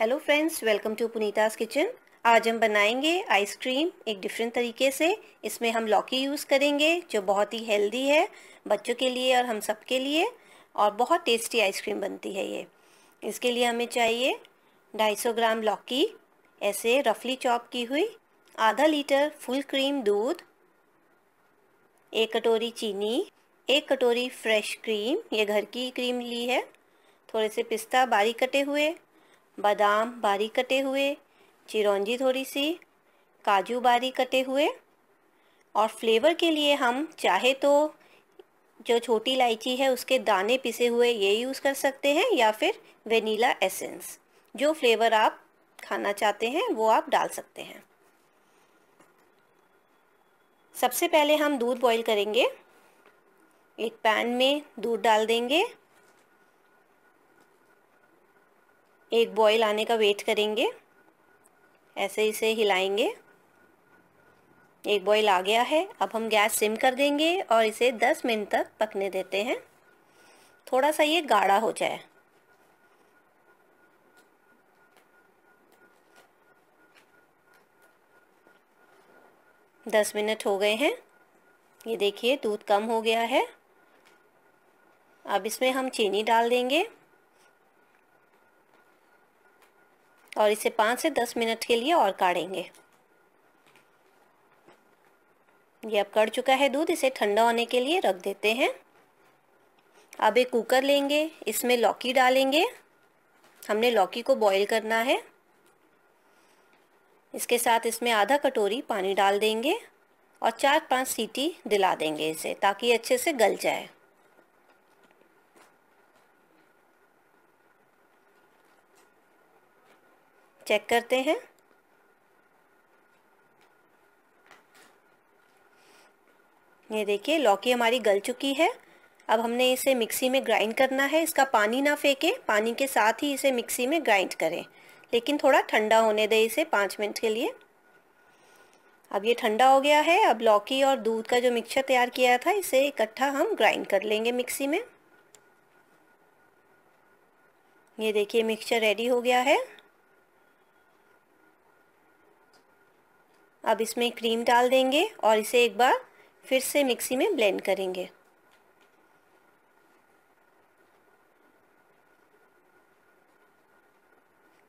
hello friends welcome to Punita's kitchen आज हम बनाएंगे आइसक्रीम एक डिफरेंट तरीके से इसमें हम लौकी यूज़ करेंगे जो बहुत ही हेल्दी है बच्चों के लिए और हम सब के लिए और बहुत टेस्टी आइसक्रीम बनती है ये इसके लिए हमें चाहिए 250 ग्राम लौकी ऐसे रफली चॉप की हुई आधा लीटर फुल क्रीम दूध एक कटोरी चीनी एक कटोरी फ्रेश क्रीम ये घर की क्रीम ली है थोड़े से पिस्ता बारीक कटे हुए बादाम बारीक कटे हुए चिरौंजी थोड़ी सी काजू बारीक कटे हुए और फ्लेवर के लिए हम चाहे तो जो छोटी इलायची है उसके दाने पिसे हुए ये यूज़ कर सकते हैं या फिर वेनीला एसेंस जो फ्लेवर आप खाना चाहते हैं वो आप डाल सकते हैं सबसे पहले हम दूध बॉईल करेंगे एक पैन में दूध डाल देंगे एक बॉईल आने का वेट करेंगे ऐसे इसे हिलाएंगे एक बॉईल आ गया है अब हम गैस सिम कर देंगे और इसे 10 मिनट तक पकने देते हैं थोड़ा सा ये गाढ़ा हो जाए दस मिनट हो गए हैं ये देखिए दूध कम हो गया है अब इसमें हम चीनी डाल देंगे और इसे पाँच से दस मिनट के लिए और काढ़ेंगे ये अब कड़ चुका है दूध इसे ठंडा होने के लिए रख देते हैं अब एक कुकर लेंगे इसमें लौकी डालेंगे हमने लौकी को बॉईल करना है इसके साथ इसमें आधा कटोरी पानी डाल देंगे और चार पांच सीटी दिला देंगे इसे ताकि अच्छे से गल जाए चेक करते हैं ये देखिए लौकी हमारी गल चुकी है अब हमने इसे मिक्सी में ग्राइंड करना है इसका पानी ना फेंके पानी के साथ ही इसे मिक्सी में ग्राइंड करें लेकिन थोड़ा ठंडा होने दें इसे पाँच मिनट के लिए अब ये ठंडा हो गया है अब लौकी और दूध का जो मिक्सचर तैयार किया था इसे इकट्ठा हम ग्राइंड कर लेंगे मिक्सी में ये देखिए मिक्सचर रेडी हो गया है अब इसमें क्रीम डाल देंगे और इसे एक बार फिर से मिक्सी में ब्लेंड करेंगे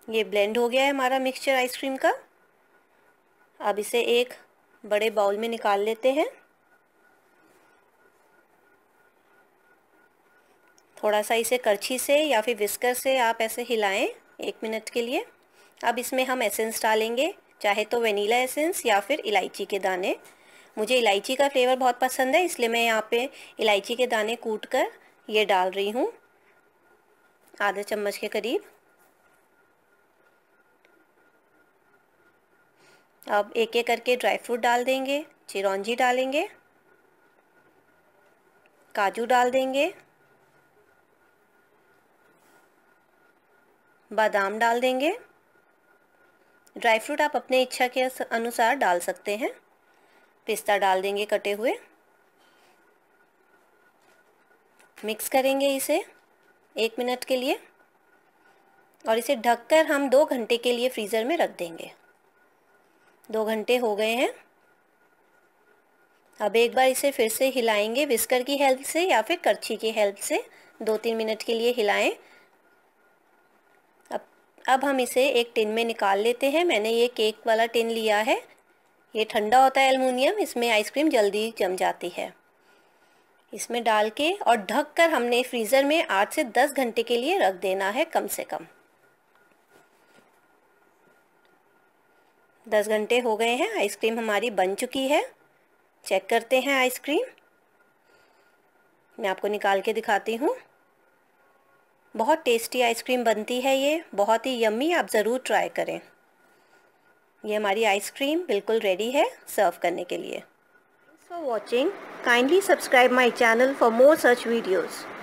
ये ब्लेंड हो गया है हमारा मिक्सचर आइसक्रीम का अब इसे एक बड़े बाउल में निकाल लेते हैं थोड़ा सा इसे करछी से या फिर विस्कर से आप ऐसे हिलाएं एक मिनट के लिए अब इसमें हम एसेंस डालेंगे चाहे तो वेनीला एसेंस या फिर इलायची के दाने मुझे इलायची का फ्लेवर बहुत पसंद है इसलिए मैं यहाँ पे इलायची के दाने कूट कर ये डाल रही हूँ आधे चम्मच के करीब अब एक एक करके ड्राई फ्रूट डाल देंगे चिरौंजी डालेंगे काजू डाल देंगे बादाम डाल देंगे ड्राई फ्रूट आप अपने इच्छा के अनुसार डाल सकते हैं पिस्ता डाल देंगे कटे हुए मिक्स करेंगे इसे एक मिनट के लिए और इसे ढककर हम दो घंटे के लिए फ्रीज़र में रख देंगे दो घंटे हो गए हैं अब एक बार इसे फिर से हिलाएंगे विस्कर की हेल्प से या फिर करछी की हेल्प से दो तीन मिनट के लिए हिलाएं अब हम इसे एक टिन में निकाल लेते हैं मैंने ये केक वाला टिन लिया है ये ठंडा होता है एलमिनियम इसमें आइसक्रीम जल्दी जम जाती है इसमें डाल के और ढक कर हमने फ्रीज़र में आठ से दस घंटे के लिए रख देना है कम से कम दस घंटे हो गए हैं आइसक्रीम हमारी बन चुकी है चेक करते हैं आइसक्रीम मैं आपको निकाल के दिखाती हूँ बहुत टेस्टी आइसक्रीम बनती है ये बहुत ही यम्मी आप ज़रूर ट्राई करें ये हमारी आइसक्रीम बिल्कुल रेडी है सर्व करने के लिए thanks for watching kindly subscribe my channel for more such videos